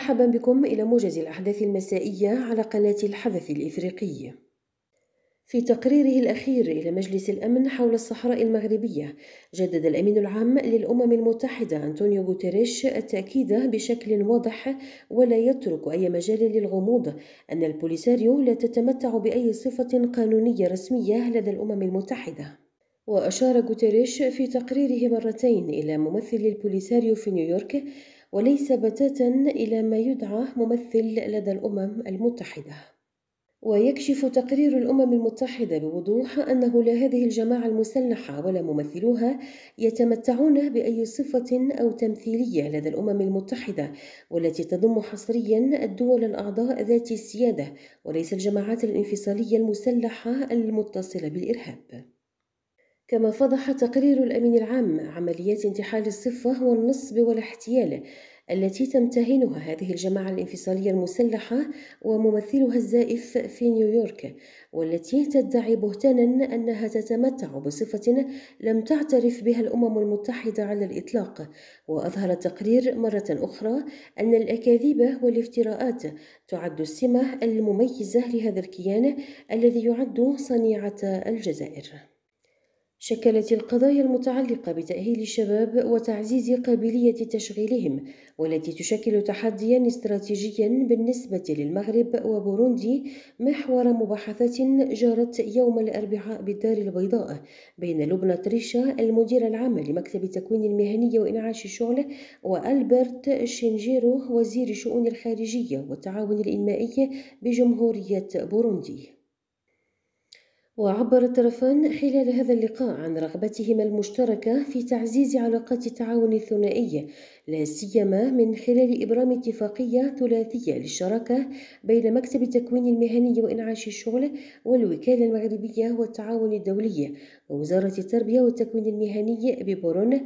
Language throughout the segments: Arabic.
مرحبا بكم إلى موجز الأحداث المسائية على قناة الحدث الإفريقي. في تقريره الأخير إلى مجلس الأمن حول الصحراء المغربية، جدد الأمين العام للأمم المتحدة أنطونيو غوتيريش التأكيد بشكل واضح ولا يترك أي مجال للغموض أن البوليساريو لا تتمتع بأي صفة قانونية رسمية لدى الأمم المتحدة. وأشار غوتيريش في تقريره مرتين إلى ممثل البوليساريو في نيويورك وليس بتاتا إلى ما يدعى ممثل لدى الأمم المتحدة ويكشف تقرير الأمم المتحدة بوضوح أنه لا هذه الجماعة المسلحة ولا ممثلوها يتمتعون بأي صفة أو تمثيلية لدى الأمم المتحدة والتي تضم حصريا الدول الأعضاء ذات السيادة وليس الجماعات الانفصالية المسلحة المتصلة بالإرهاب كما فضح تقرير الأمين العام عمليات انتحال الصفة والنصب والاحتيال التي تمتهنها هذه الجماعة الانفصالية المسلحة وممثلها الزائف في نيويورك والتي تدعي بهتانا أنها تتمتع بصفة لم تعترف بها الأمم المتحدة على الإطلاق وأظهر التقرير مرة أخرى أن الأكاذيب والافتراءات تعد السمة المميزة لهذا الكيان الذي يعد صنيعة الجزائر شكلت القضايا المتعلقة بتأهيل الشباب وتعزيز قابلية تشغيلهم والتي تشكل تحديا استراتيجيا بالنسبة للمغرب وبوروندي محور مباحثات جرت يوم الأربعاء بالدار البيضاء بين لبنى تريشا المدير العام لمكتب التكوين المهني وإنعاش الشغل وألبرت شينجيرو وزير الشؤون الخارجية والتعاون الإنمائي بجمهورية بوروندي وعبر الطرفان خلال هذا اللقاء عن رغبتهما المشتركة في تعزيز علاقات التعاون الثنائي لا سيما من خلال إبرام اتفاقية ثلاثية للشراكة بين مكتب التكوين المهني وإنعاش الشغل والوكالة المغربية والتعاون الدولي ووزارة التربية والتكوين المهني ببورون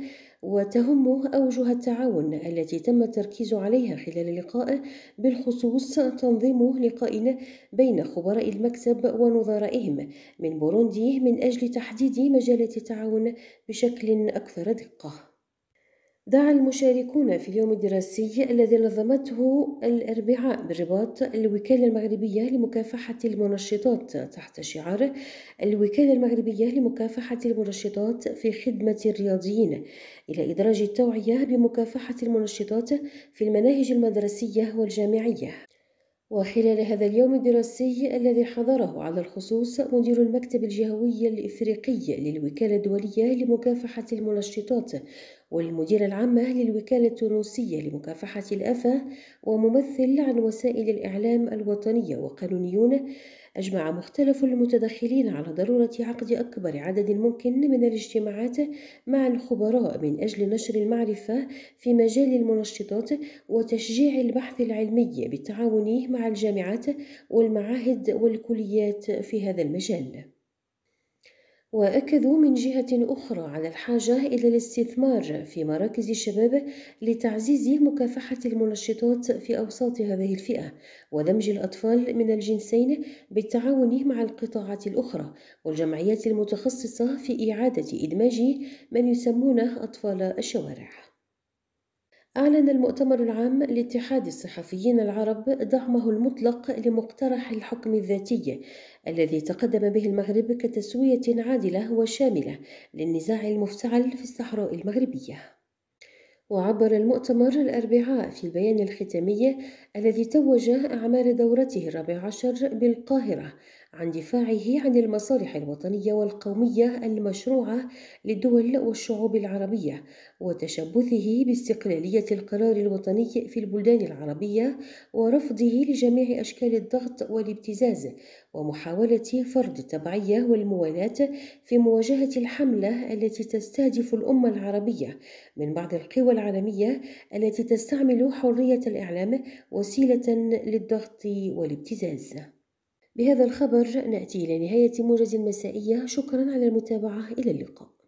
وتهمه أوجه التعاون التي تم التركيز عليها خلال لقائه بالخصوص تنظيم لقاء بين خبراء المكتب ونظرائهم من بوروندي من أجل تحديد مجالات التعاون بشكل أكثر دقة دعا المشاركون في اليوم الدراسي الذي نظمته الأربعاء بالرباط الوكالة المغربية لمكافحة المنشطات تحت شعار الوكالة المغربية لمكافحة المنشطات في خدمة الرياضيين إلى إدراج التوعية بمكافحة المنشطات في المناهج المدرسية والجامعية وخلال هذا اليوم الدراسي الذي حضره على الخصوص مدير المكتب الجهوي الإفريقي للوكالة الدولية لمكافحة المنشطات والمدير العامة للوكالة التونسية لمكافحة الآفة وممثل عن وسائل الإعلام الوطنية وقانونيون أجمع مختلف المتدخلين على ضرورة عقد أكبر عدد ممكن من الاجتماعات مع الخبراء من أجل نشر المعرفة في مجال المنشطات وتشجيع البحث العلمي بالتعاون مع الجامعات والمعاهد والكليات في هذا المجال وأكدوا من جهة أخرى على الحاجة إلى الاستثمار في مراكز الشباب لتعزيز مكافحة المنشطات في أوساط هذه الفئة ودمج الأطفال من الجنسين بالتعاون مع القطاعات الأخرى والجمعيات المتخصصة في إعادة إدماج من يسمونه أطفال الشوارع أعلن المؤتمر العام لاتحاد الصحفيين العرب دعمه المطلق لمقترح الحكم الذاتي الذي تقدم به المغرب كتسوية عادلة وشاملة للنزاع المفتعل في الصحراء المغربية. وعبر المؤتمر الأربعاء في البيان الختامي الذي توج أعمال دورته الرابع عشر بالقاهرة عن دفاعه عن المصالح الوطنية والقومية المشروعة للدول والشعوب العربية وتشبثه باستقلالية القرار الوطني في البلدان العربية ورفضه لجميع أشكال الضغط والابتزاز ومحاولة فرض التبعية والموالاة في مواجهة الحملة التي تستهدف الأمة العربية من بعض القوى العالمية التي تستعمل حرية الإعلام وسيلة للضغط والابتزاز بهذا الخبر نأتي إلى نهاية موجز المسائية شكرا على المتابعة إلى اللقاء